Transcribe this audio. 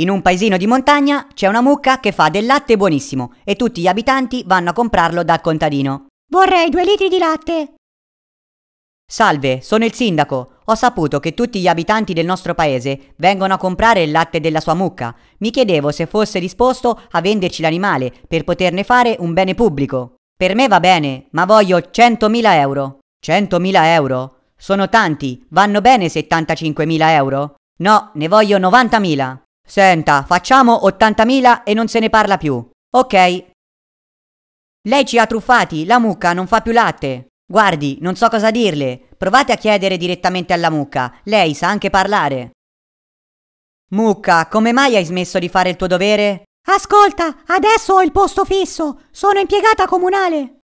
In un paesino di montagna c'è una mucca che fa del latte buonissimo e tutti gli abitanti vanno a comprarlo dal contadino. Vorrei due litri di latte. Salve, sono il sindaco. Ho saputo che tutti gli abitanti del nostro paese vengono a comprare il latte della sua mucca. Mi chiedevo se fosse disposto a venderci l'animale per poterne fare un bene pubblico. Per me va bene, ma voglio 100.000 euro. 100.000 euro? Sono tanti, vanno bene 75.000 euro? No, ne voglio 90.000. Senta, facciamo 80.000 e non se ne parla più. Ok. Lei ci ha truffati, la mucca non fa più latte. Guardi, non so cosa dirle. Provate a chiedere direttamente alla mucca, lei sa anche parlare. Mucca, come mai hai smesso di fare il tuo dovere? Ascolta, adesso ho il posto fisso, sono impiegata comunale.